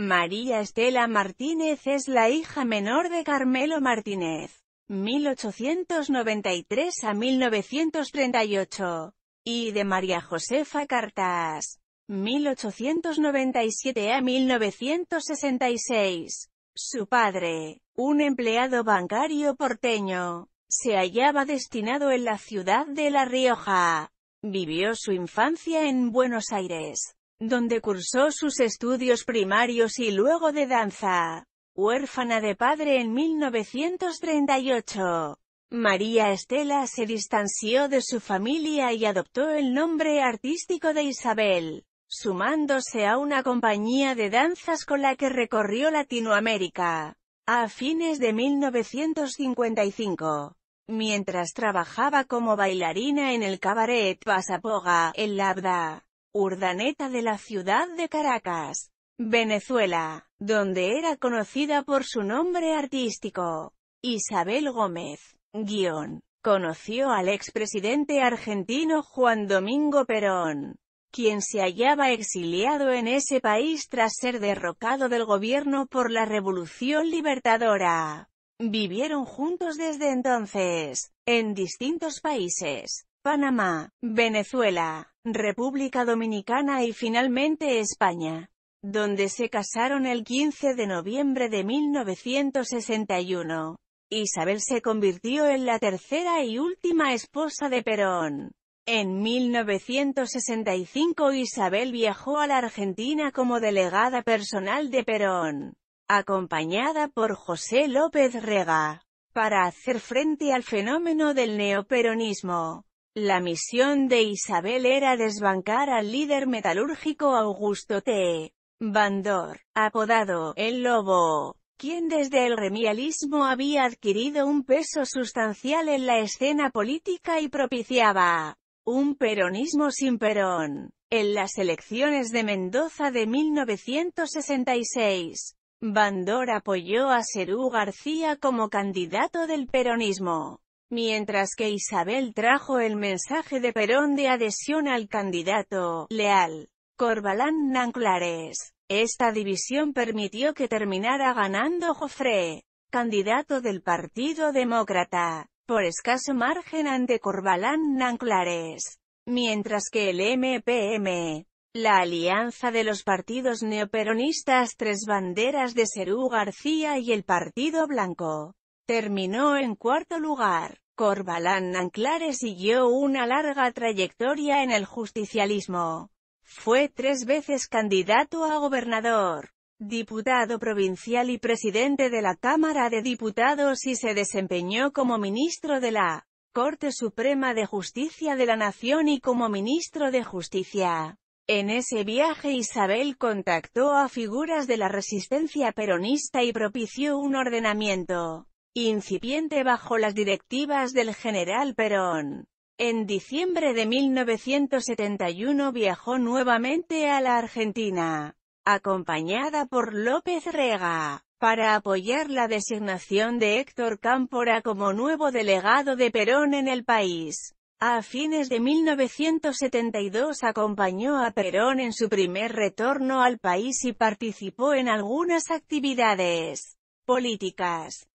María Estela Martínez es la hija menor de Carmelo Martínez, 1893 a 1938, y de María Josefa Cartas, 1897 a 1966. Su padre, un empleado bancario porteño, se hallaba destinado en la ciudad de La Rioja. Vivió su infancia en Buenos Aires donde cursó sus estudios primarios y luego de danza. Huérfana de padre en 1938. María Estela se distanció de su familia y adoptó el nombre artístico de Isabel, sumándose a una compañía de danzas con la que recorrió Latinoamérica. A fines de 1955, mientras trabajaba como bailarina en el cabaret Pasapoga, en Labda, urdaneta de la ciudad de Caracas, Venezuela, donde era conocida por su nombre artístico, Isabel Gómez, guión. Conoció al expresidente argentino Juan Domingo Perón, quien se hallaba exiliado en ese país tras ser derrocado del gobierno por la Revolución Libertadora. Vivieron juntos desde entonces, en distintos países. Panamá, Venezuela, República Dominicana y finalmente España, donde se casaron el 15 de noviembre de 1961. Isabel se convirtió en la tercera y última esposa de Perón. En 1965 Isabel viajó a la Argentina como delegada personal de Perón, acompañada por José López Rega, para hacer frente al fenómeno del neoperonismo. La misión de Isabel era desbancar al líder metalúrgico Augusto T. Bandor, apodado «El Lobo», quien desde el remialismo había adquirido un peso sustancial en la escena política y propiciaba un peronismo sin Perón. En las elecciones de Mendoza de 1966, Bandor apoyó a Serú García como candidato del peronismo. Mientras que Isabel trajo el mensaje de Perón de adhesión al candidato, leal, Corbalán Nanclares. Esta división permitió que terminara ganando Jofre, candidato del Partido Demócrata, por escaso margen ante Corbalán Nanclares. Mientras que el MPM, la alianza de los partidos neoperonistas Tres Banderas de Serú García y el Partido Blanco, Terminó en cuarto lugar. Corbalán Anclare siguió una larga trayectoria en el justicialismo. Fue tres veces candidato a gobernador, diputado provincial y presidente de la Cámara de Diputados y se desempeñó como ministro de la Corte Suprema de Justicia de la Nación y como ministro de Justicia. En ese viaje Isabel contactó a figuras de la resistencia peronista y propició un ordenamiento incipiente bajo las directivas del general Perón. En diciembre de 1971 viajó nuevamente a la Argentina, acompañada por López Rega, para apoyar la designación de Héctor Cámpora como nuevo delegado de Perón en el país. A fines de 1972 acompañó a Perón en su primer retorno al país y participó en algunas actividades políticas.